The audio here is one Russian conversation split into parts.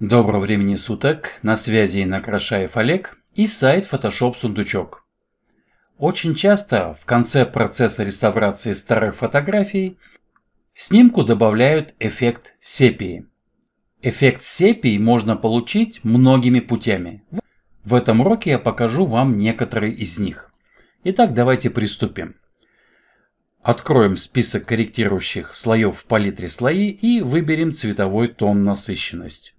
Доброго времени суток, на связи Накрашаев Олег и сайт Photoshop Сундучок. Очень часто в конце процесса реставрации старых фотографий снимку добавляют эффект сепии. Эффект сепии можно получить многими путями. В этом уроке я покажу вам некоторые из них. Итак, давайте приступим. Откроем список корректирующих слоев в палитре слои и выберем цветовой тон насыщенность.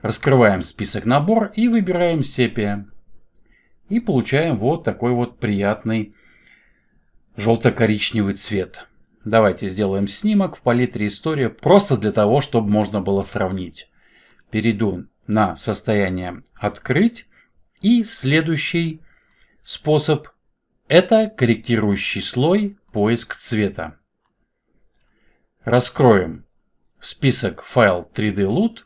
Раскрываем список набор и выбираем сепия. И получаем вот такой вот приятный желто-коричневый цвет. Давайте сделаем снимок в палитре история, просто для того, чтобы можно было сравнить. Перейду на состояние «Открыть». И следующий способ – это корректирующий слой «Поиск цвета». Раскроем список файл 3D Loot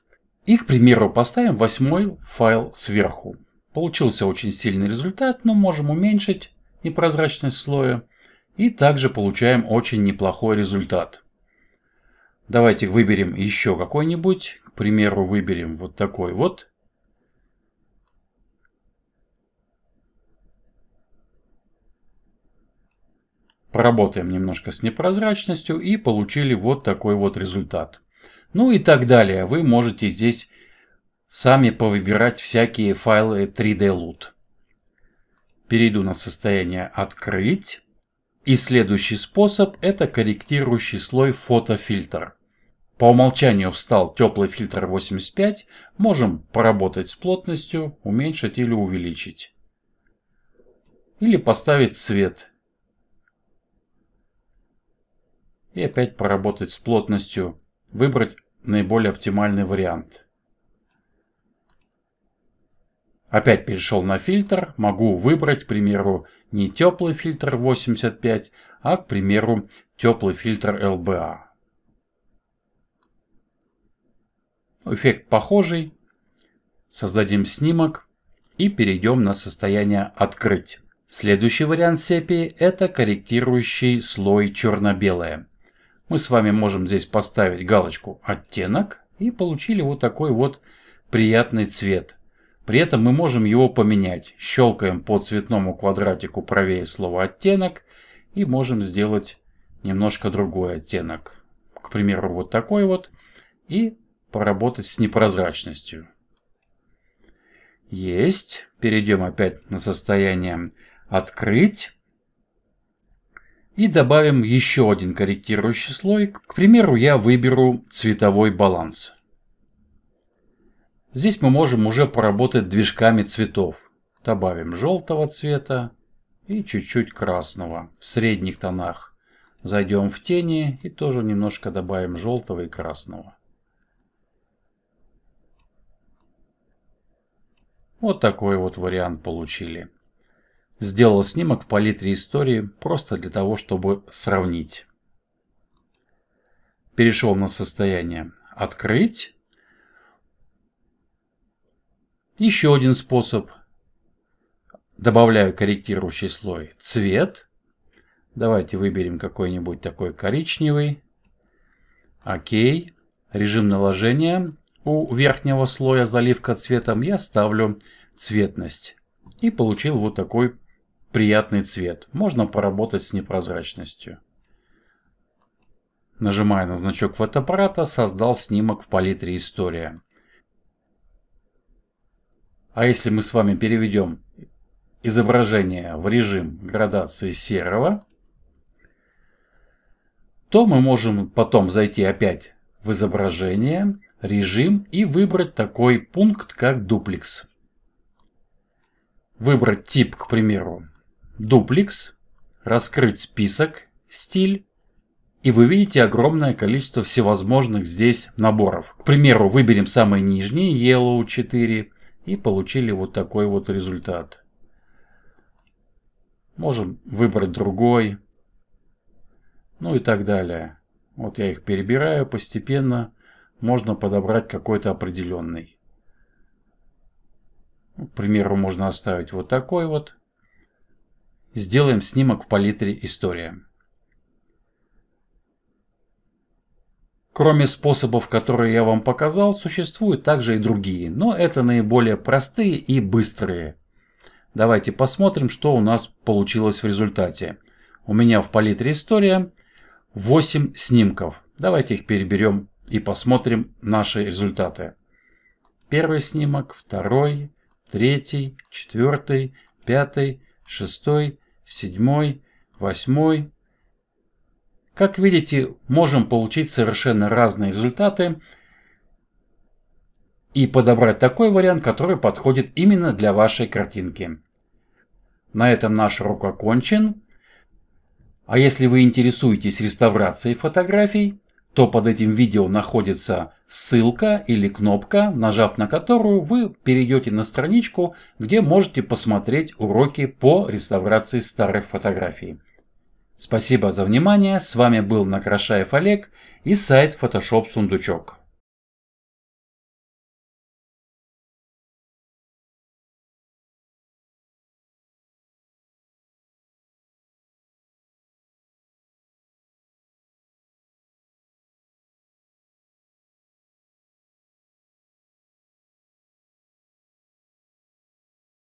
и, к примеру, поставим восьмой файл сверху. Получился очень сильный результат, но можем уменьшить непрозрачность слоя. И также получаем очень неплохой результат. Давайте выберем еще какой-нибудь. К примеру, выберем вот такой вот. Поработаем немножко с непрозрачностью и получили вот такой вот результат ну и так далее. Вы можете здесь сами повыбирать всякие файлы 3D Loot. Перейду на состояние «Открыть». И следующий способ – это корректирующий слой фотофильтр. По умолчанию встал теплый фильтр 85, можем поработать с плотностью, уменьшить или увеличить. Или поставить цвет. И опять поработать с плотностью выбрать наиболее оптимальный вариант. Опять перешел на фильтр, могу выбрать, к примеру, не теплый фильтр 85, а, к примеру, теплый фильтр LBA. Ну, эффект похожий. Создадим снимок и перейдем на состояние «Открыть». Следующий вариант сепии – это корректирующий слой черно-белое. Мы с вами можем здесь поставить галочку «Оттенок» и получили вот такой вот приятный цвет. При этом мы можем его поменять. Щелкаем по цветному квадратику правее слова «Оттенок» и можем сделать немножко другой оттенок. К примеру, вот такой вот. И поработать с непрозрачностью. Есть. Перейдем опять на состояние «Открыть» и добавим еще один корректирующий слой. К примеру, я выберу цветовой баланс. Здесь мы можем уже поработать движками цветов. Добавим желтого цвета и чуть-чуть красного в средних тонах. Зайдем в тени и тоже немножко добавим желтого и красного. Вот такой вот вариант получили сделал снимок в палитре истории просто для того, чтобы сравнить. Перешел на состояние «Открыть». Еще один способ. Добавляю корректирующий слой «Цвет». Давайте выберем какой-нибудь такой коричневый. Окей. Режим наложения. У верхнего слоя заливка цветом я ставлю цветность. И получил вот такой приятный цвет. Можно поработать с непрозрачностью. Нажимая на значок фотоаппарата, создал снимок в палитре «История». А если мы с вами переведем изображение в режим градации серого, то мы можем потом зайти опять в изображение, режим и выбрать такой пункт, как дуплекс. Выбрать тип, к примеру, дуплекс, раскрыть список, стиль, и вы видите огромное количество всевозможных здесь наборов. К примеру, выберем самый нижний, Yellow 4, и получили вот такой вот результат. Можем выбрать другой, ну и так далее. Вот я их перебираю постепенно, можно подобрать какой-то определенный. К примеру, можно оставить вот такой вот. Сделаем снимок в палитре «История». Кроме способов, которые я вам показал, существуют также и другие, но это наиболее простые и быстрые. Давайте посмотрим, что у нас получилось в результате. У меня в палитре «История» 8 снимков. Давайте их переберем и посмотрим наши результаты. Первый снимок, второй, третий, четвертый, пятый, шестой, седьмой, восьмой. Как видите, можем получить совершенно разные результаты и подобрать такой вариант, который подходит именно для вашей картинки. На этом наш урок окончен. А если вы интересуетесь реставрацией фотографий, то под этим видео находится ссылка или кнопка, нажав на которую вы перейдете на страничку, где можете посмотреть уроки по реставрации старых фотографий. Спасибо за внимание, с вами был Накрашаев Олег и сайт Photoshop Сундучок.